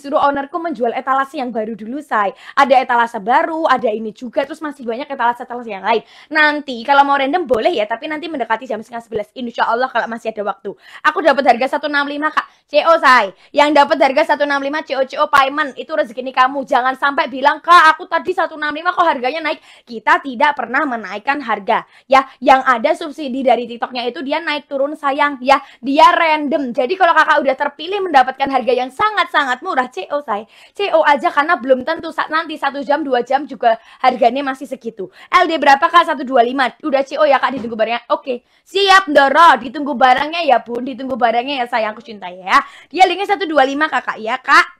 disuruh ownerku menjual etalase yang baru dulu say ada etalase baru ada ini juga terus masih banyak etalase etalase yang lain nanti kalau mau random boleh ya tapi nanti mendekati jam setengah sebelas insya Allah kalau masih ada waktu aku dapat harga 165 kak CO say yang dapat harga 165 CO CO payment itu rezeki kamu jangan sampai bilang kak aku tadi 165 kok harganya naik kita tidak pernah menaikkan harga ya yang ada subsidi dari TikToknya itu dia naik turun sayang ya dia random jadi kalau kakak udah terpilih mendapatkan harga yang sangat-sangat murah CO saya. CO aja karena belum tentu saat nanti satu jam dua jam juga harganya masih segitu. LD berapa kak? 125. Udah CO ya kak ditunggu barangnya. Oke. Siap Doro, ditunggu barangnya ya Bun, ditunggu barangnya ya sayangku cinta ya. Dia linknya 125 kakak ya kak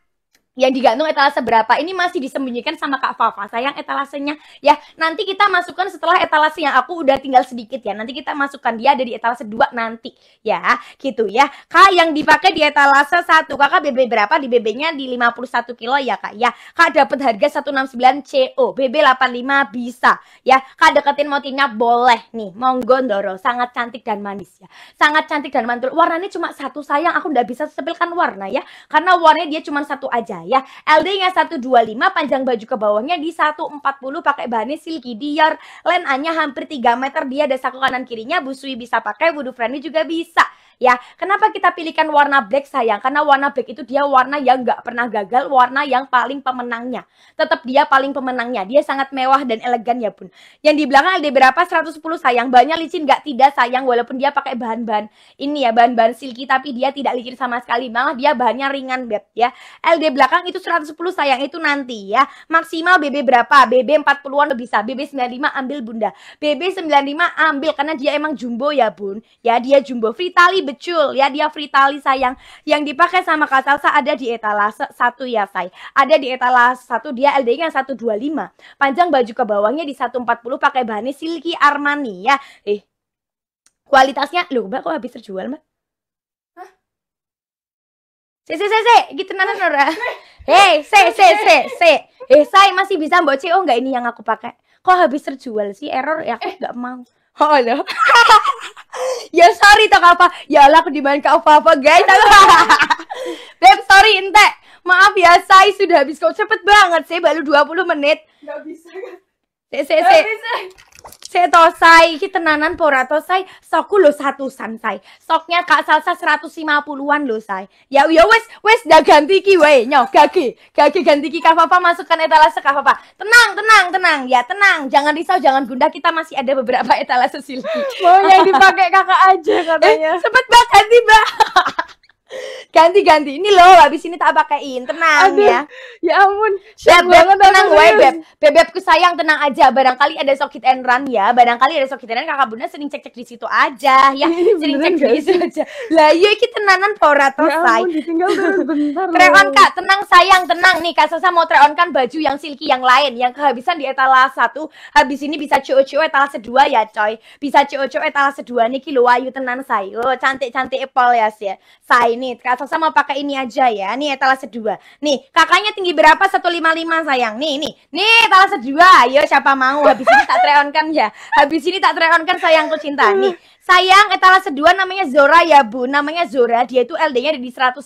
yang digantung etalase berapa ini masih disembunyikan sama Kak Fafa. Sayang etalasenya ya nanti kita masukkan setelah etalase yang aku udah tinggal sedikit ya. Nanti kita masukkan dia dari etalase 2 nanti ya gitu ya. Kak yang dipakai di etalase 1 Kakak BB berapa? Di BB-nya di 51 kilo ya Kak ya. Kak dapat harga 169 CO. BB 85 bisa ya. Kak deketin motifnya boleh nih. Monggo Ndoro sangat cantik dan manis ya. Sangat cantik dan mantul. Warnanya cuma satu sayang aku udah bisa sebelkan warna ya. Karena warnanya dia cuma satu aja ya. LD-nya 125, panjang baju ke bawahnya di 140 pakai bahannya silky dior. Lenanya hampir 3 meter, dia ada saku kanan kirinya, busui bisa pakai, wudhu friendly juga bisa ya. Kenapa kita pilihkan warna black sayang? Karena warna black itu dia warna yang gak pernah gagal, warna yang paling pemenangnya. Tetap dia paling pemenangnya. Dia sangat mewah dan elegan ya pun. Yang di belakang ada berapa? 110 sayang. Banyak licin gak? Tidak sayang. Walaupun dia pakai bahan-bahan ini ya, bahan-bahan silky tapi dia tidak licin sama sekali. Malah dia bahannya ringan beb ya. LD belakang belakang itu 110 sayang itu nanti ya. Maksimal BB berapa? BB 40-an bisa. BB 95 ambil Bunda. BB 95 ambil karena dia emang jumbo ya, Bun. Ya, dia jumbo. Fritali becul ya, dia Fritali sayang. Yang dipakai sama Kak Salsa ada di etalase satu ya, Say. Ada di etalase satu dia ld nya 125. Panjang baju ke bawahnya di 140 pakai bahannya silky Armani ya. Eh, kualitasnya lu mbak kok habis terjual mbak Hah? si si gitu nana nora Hei, se, se, se, se. Eh, saya masih bisa mbok CO oh nggak ini yang aku pakai? Kok habis terjual sih error ya aku eh. nggak mau. Oh ya. loh. ya sorry tak apa. Ya Allah aku dimain ke apa-apa guys. Beb sorry ente. Maaf ya saya sudah habis kok cepet banget sih baru 20 menit. nggak bisa. Se, se, se saya tahu say, ini tenanan pora saya to say? Sokku lho satusan Soknya Kak Salsa 150-an puluhan say. Ya ya wes, wes dah ganti ki, wey, Nyo gage, gage ganti ki, Kak Papa masukkan etalase Kak Papa. Tenang, tenang, tenang. Ya tenang, jangan risau, jangan gundah. Kita masih ada beberapa etalase silki. Mau yang dipakai Kakak aja katanya. Eh, sempet banget ganti, ganti-ganti ini loh habis ini tak pakaiin tenang Aduh, ya ya ampun beb, beb, tenang gue beb beb bebku sayang tenang aja barangkali ada sokit and run ya barangkali ada sokit and run kakak bunda sering cek cek di situ aja ya iya, sering cek di situ aja lah iya kita tenanan pora tuh ya terus bentar treon kak tenang sayang tenang nih kak Sosa mau treon kan baju yang silky yang lain yang kehabisan di etalase satu habis ini bisa cuo cuo etalase dua ya coy bisa cuo cuo etalase dua nih kilo ayu tenang say oh cantik cantik epol ya sih say nih sama pakai ini aja ya. Nih etalase dua. Nih, kakaknya tinggi berapa? 155 sayang. Nih, nih. Nih etalase dua. Ayo siapa mau habis ini tak treonkan ya. Habis ini tak treonkan sayangku cinta. Nih, Sayang, etalase dua namanya Zora ya bu. Namanya Zora, dia itu LD-nya di 110.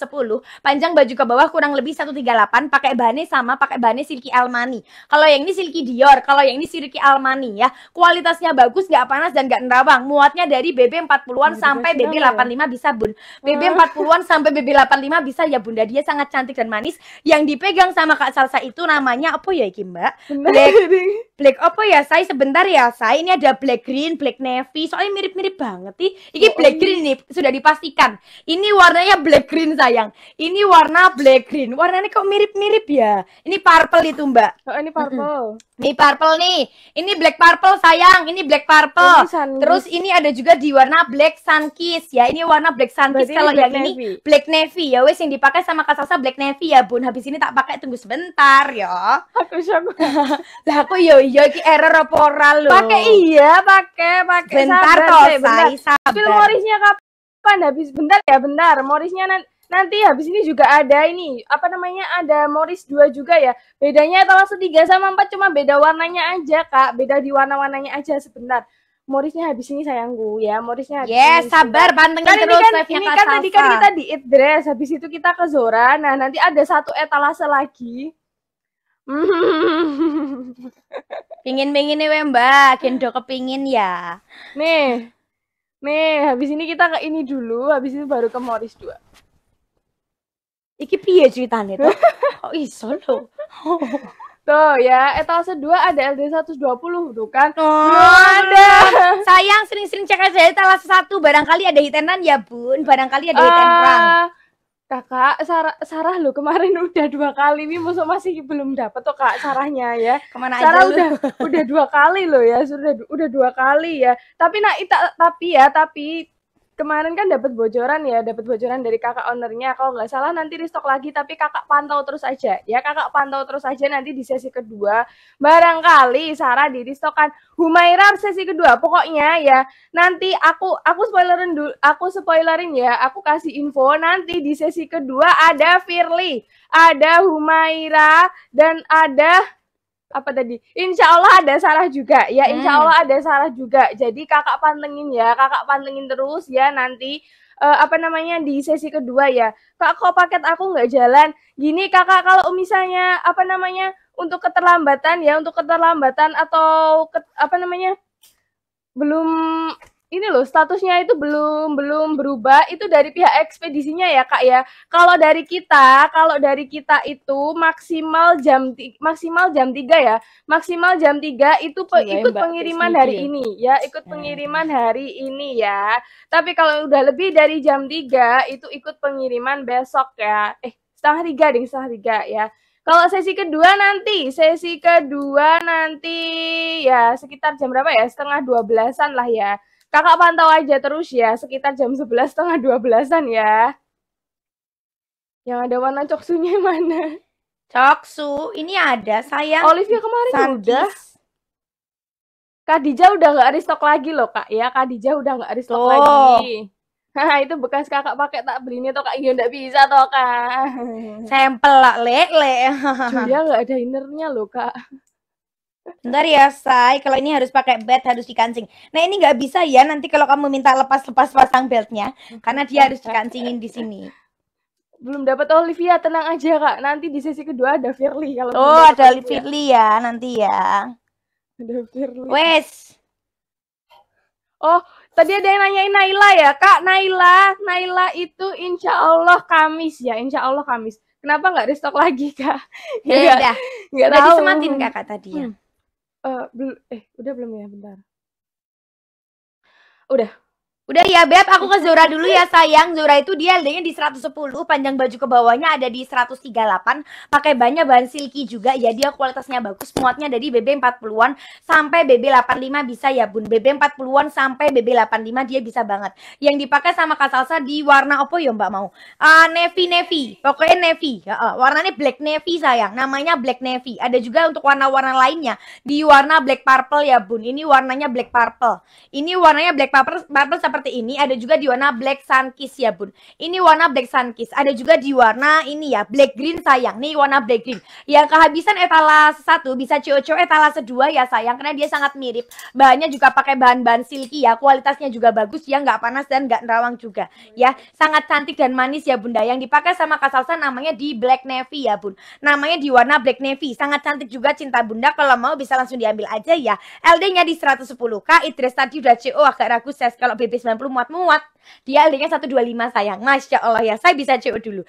Panjang baju ke bawah kurang lebih 138. Pakai bahannya sama, pakai bahannya silky Almani. Kalau yang ini silky Dior, kalau yang ini silky Almani ya. Kualitasnya bagus, nggak panas dan nggak nerawang. Muatnya dari BB 40-an sampai BB 85 bisa bun. BB 40-an sampai BB 85 bisa ya bunda. Dia sangat cantik dan manis. Yang dipegang sama Kak Salsa itu namanya apa ya Iki mbak? Black, black apa ya saya sebentar ya saya ini ada black green, black navy. Soalnya mirip-mirip banget banget sih. Ini oh, black green nih, sudah dipastikan. Ini warnanya black green sayang. Ini warna black green. Warnanya kok mirip-mirip ya. Ini purple itu mbak. Oh, ini purple. Ini purple nih. Ini black purple sayang. Ini black purple. Ini Terus ini ada juga di warna black sun kiss ya. Ini warna black sun kiss. Kalau yang navy. ini black navy ya wes yang dipakai sama kasasa black navy ya bun. Habis ini tak pakai tunggu sebentar ya. Aku siapa? lah aku yo yo error apa ora Pakai iya, pakai pakai. Bentar toh, Isabel. Isabel. Morisnya kapan? Habis bentar ya, bentar. Morisnya nanti nanti habis ini juga ada ini apa namanya ada Morris 2 juga ya bedanya termasuk 3 sama 4 cuma beda warnanya aja kak beda di warna-warnanya aja sebentar Morrisnya habis ini sayangku ya Morrisnya habis yes, ini sabar pantengin kan terus kan, ini kan, ini kan tadi kan kita di eat dress habis itu kita ke Zora nah nanti ada satu etalase lagi pingin pingin nih mbak Kendo kepingin ya nih Nih, habis ini kita ke ini dulu, habis itu baru ke Morris dua. Iki piye ceritanya tuh? oh, iso loh. Tuh ya, etalase 2 ada LD120 tuh kan. Oh, ada. Sayang sering-sering cek aja etalase 1, barangkali ada hitenan ya, Bun. Barangkali ada hiten uh, Kakak, Sarah, Sarah lo kemarin udah dua kali nih, masa masih belum dapet tuh kak Sarahnya ya. Kemana Sarah aja udah lu? udah dua kali lo ya, sudah udah dua kali ya. Tapi nak, tapi ya, tapi kemarin kan dapat bocoran ya, dapat bocoran dari kakak ownernya. Kalau nggak salah nanti restock lagi, tapi kakak pantau terus aja. Ya kakak pantau terus aja nanti di sesi kedua. Barangkali Sarah di stokan Humaira sesi kedua. Pokoknya ya nanti aku aku spoilerin dulu, aku spoilerin ya. Aku kasih info nanti di sesi kedua ada Firly, ada Humaira dan ada apa tadi? Insya Allah ada salah juga ya, hmm. Insya Allah ada salah juga. Jadi kakak pantengin ya, kakak pantengin terus ya nanti uh, apa namanya di sesi kedua ya. Kak kok paket aku nggak jalan? Gini kakak kalau misalnya apa namanya untuk keterlambatan ya, untuk keterlambatan atau ke, apa namanya belum ini loh statusnya itu belum belum berubah itu dari pihak ekspedisinya ya kak ya kalau dari kita kalau dari kita itu maksimal jam maksimal jam tiga ya maksimal jam tiga itu pe, iya, ikut Mbak pengiriman hari iya. ini ya ikut eh. pengiriman hari ini ya tapi kalau udah lebih dari jam tiga itu ikut pengiriman besok ya eh setengah tiga deh setengah tiga ya kalau sesi kedua nanti, sesi kedua nanti ya sekitar jam berapa ya? Setengah dua belasan lah ya. Kakak pantau aja terus ya, sekitar jam sebelas setengah dua belasan ya. Yang ada warna coksunya mana? Coksu, ini ada saya. Olivia kemarin Sarkis. udah. Kak Dija udah nggak stok lagi loh kak ya, Kak Dija udah nggak stok oh. lagi. Haha, itu bekas kakak pakai tak belinya ini toh kak Iya nggak bisa toh kak. Sampel lah lele. Julia nggak ada innernya loh kak. Bentar ya, Sai. Kalau ini harus pakai belt, harus dikancing. Nah, ini nggak bisa ya nanti kalau kamu minta lepas-lepas pasang beltnya. Karena dia harus dikancingin di sini. Belum dapat Olivia, tenang aja, Kak. Nanti di sesi kedua ada Firly. Kalau oh, ada Olivia. Firly ya, nanti ya. Ada Firly. Wes. Oh, tadi ada yang nanyain Naila ya, Kak. Naila, Naila itu insya Allah Kamis ya, insya Allah Kamis. Kenapa nggak restock lagi, Kak? Ya, ya udah. Nggak tahu. disematin kakak tadi ya. Hmm uh, eh udah belum ya bentar udah Udah ya Beb, aku ke Zora dulu ya sayang. Zora itu dia LD-nya di 110, panjang baju ke bawahnya ada di 138, pakai banyak bahan silky juga. Ya dia kualitasnya bagus, muatnya dari BB 40-an sampai BB 85 bisa ya Bun. BB 40-an sampai BB 85 dia bisa banget. Yang dipakai sama Kak Salsa di warna apa ya Mbak mau? Uh, navy navy, pokoknya navy. Uh, warnanya black navy sayang, namanya black navy. Ada juga untuk warna-warna lainnya di warna black purple ya Bun. Ini warnanya black purple. Ini warnanya black purple, purple seperti ini, ada juga di warna black sunkiss ya bun. Ini warna black sunkiss, ada juga di warna ini ya, black green sayang. Nih warna black green. Yang kehabisan etalase satu bisa COCO etalase dua ya sayang, karena dia sangat mirip. Bahannya juga pakai bahan-bahan silky ya, kualitasnya juga bagus, ya nggak panas dan nggak nerawang juga. Ya, sangat cantik dan manis ya bunda. Yang dipakai sama Kasalsa namanya di black navy ya bun. Namanya di warna black navy, sangat cantik juga cinta bunda. Kalau mau bisa langsung diambil aja ya. LD-nya di 110k, Idris tadi udah CO agak ragu ses kalau bebas 90 muat-muat. Dia linknya 125 sayang. Masya Allah ya, saya bisa CO dulu.